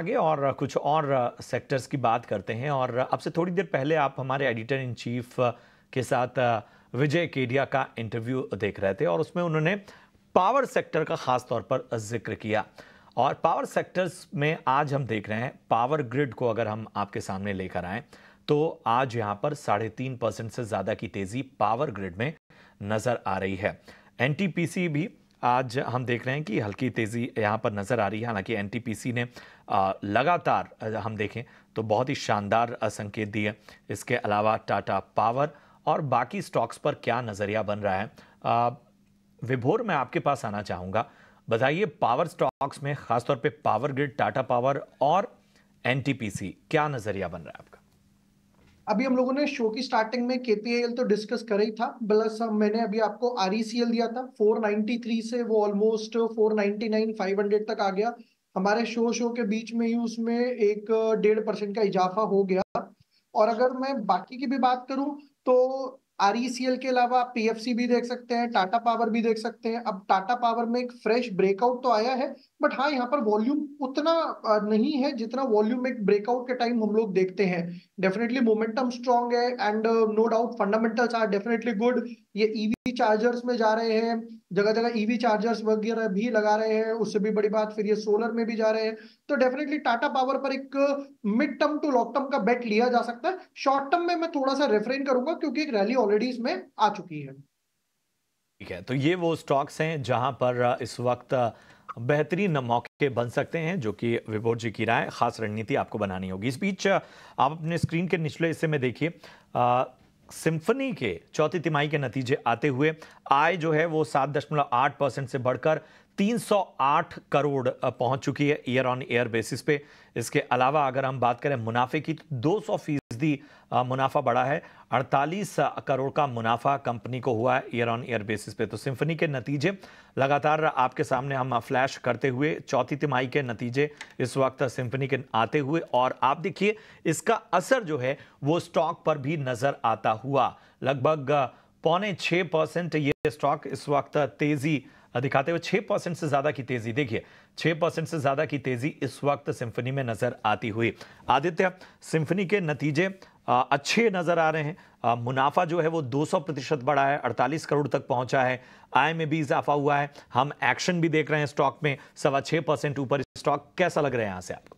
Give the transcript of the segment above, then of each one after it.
आगे और कुछ और सेक्टर्स की बात करते हैं और अब से थोड़ी देर पहले आप हमारे एडिटर इन चीफ के साथ विजय केडिया का इंटरव्यू देख रहे थे और उसमें उन्होंने पावर सेक्टर का खास तौर पर जिक्र किया और पावर सेक्टर्स में आज हम देख रहे हैं पावर ग्रिड को अगर हम आपके सामने लेकर आए तो आज यहाँ पर साढ़े तीन परसेंट से ज़्यादा की तेज़ी पावर ग्रिड में नज़र आ रही है एनटीपीसी भी आज हम देख रहे हैं कि हल्की तेज़ी यहाँ पर नज़र आ रही है हालांकि एन ने लगातार हम देखें तो बहुत ही शानदार संकेत दिए इसके अलावा टाटा पावर और बाकी स्टॉक्स पर क्या नज़रिया बन रहा है विभोर मैं आपके पास आना चाहूँगा बताइए पावर स्टॉक्स में खासतौर पे पावर ग्रिड टाटा पावर और एनटीपीसी क्या नज़रिया बन रहा है आपका अभी हम लोगों ने शो की स्टार्टिंग में केपीएल तो डिस्कस कर ही था प्लस मैंने अभी आपको आरईसीएल e दिया था 493 से वो ऑलमोस्ट 499 500 तक आ गया हमारे शो शो के बीच में ही उसमें एक डेढ़ परसेंट का इजाफा हो गया और अगर मैं बाकी की भी बात करूं तो आरईसीएल e के अलावा आप पीएफसी भी देख सकते हैं टाटा पावर भी देख सकते हैं अब टाटा पावर में एक फ्रेश ब्रेकआउट तो आया है बट हाँ यहाँ पर वॉल्यूम उतना नहीं है जितना वॉल्यूम एक ब्रेकआउट के टाइम हम लोग देखते हैं डेफिनेटली मोमेंटम स्ट्रांग है and no doubt fundamentals are definitely good ये ईवी e चार्जर्स में जा रहे हैं जगह जगह ईवी चार्जर्स वगैरह भी लगा रहे हैं उससे भी बड़ी बात फिर ये सोलर में भी जा रहे हैं तो डेफिनेटली टाटा पावर पर एक mid term to long term का बेट लिया जा सकता है शॉर्ट टर्म में मैं थोड़ा सा रेफरेन करूंगा क्योंकि एक रैली ऑलरेडी इसमें आ चुकी है ठीक है तो ये वो स्टॉक्स हैं जहां पर इस वक्त बेहतरीन मौके बन सकते हैं जो कि विभोर जी की राय खास रणनीति आपको बनानी होगी इस बीच आप अपने स्क्रीन के निचले हिस्से में देखिए सिम्फनी के चौथी तिमाही के नतीजे आते हुए आय जो है वो सात दशमलव आठ परसेंट से बढ़कर 308 करोड़ पहुंच चुकी है ईयर ऑन ईयर बेसिस पे इसके अलावा अगर हम बात करें मुनाफे की तो सौ फीसद फीसदी मुनाफा बढ़ा है 48 करोड़ का मुनाफा कंपनी को हुआ है ईयर ऑन ईयर बेसिस पे तो सिम्फनी के नतीजे लगातार आपके सामने हम फ्लैश करते हुए चौथी तिमाही के नतीजे इस वक्त सिम्फनी के आते हुए और आप देखिए इसका असर जो है वो स्टॉक पर भी नज़र आता हुआ लगभग पौने छः परसेंट ये स्टॉक इस वक्त तेज़ी दिखाते हुए छह परसेंट से ज़्यादा की तेज़ी देखिए छह परसेंट से ज़्यादा की तेज़ी इस वक्त सिम्फनी में नज़र आती हुई आदित्य सिम्फनी के नतीजे अच्छे नज़र आ रहे हैं मुनाफा जो है वो 200 प्रतिशत बढ़ा है 48 करोड़ तक पहुंचा है आय में भी इजाफा हुआ है हम एक्शन भी देख रहे हैं स्टॉक में सवा छः परसेंट ऊपर स्टॉक कैसा लग रहा है यहाँ से आपको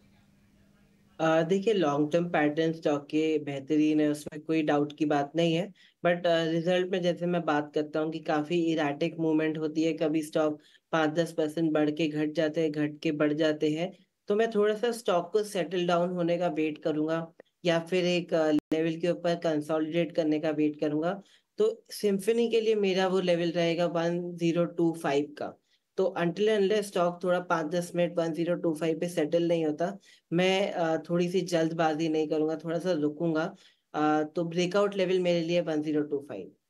देखिए लॉन्ग टर्म पैटर्न स्टॉक के बेहतरीन है उसमें कोई डाउट की बात नहीं है बट रिजल्ट में जैसे मैं बात करता हूँ कि काफ़ी इराटिक मूवमेंट होती है कभी स्टॉक पाँच दस परसेंट बढ़ के घट जाते हैं घट के बढ़ जाते हैं तो मैं थोड़ा सा स्टॉक को सेटल डाउन होने का वेट करूंगा या फिर एक लेवल के ऊपर कंसोलिडेट करने का वेट करूंगा तो सिम्फनी के लिए मेरा वो लेवल रहेगा वन जीरो टू फाइव का तो अंटिल अनले स्टॉक थोड़ा पाँच दस minute one zero two five पे सेटल नहीं होता मैं थोड़ी सी जल्दबाजी नहीं करूंगा थोड़ा सा रुकूंगा तो ब्रेकआउट लेवल मेरे लिए वन जीरो टू फाइव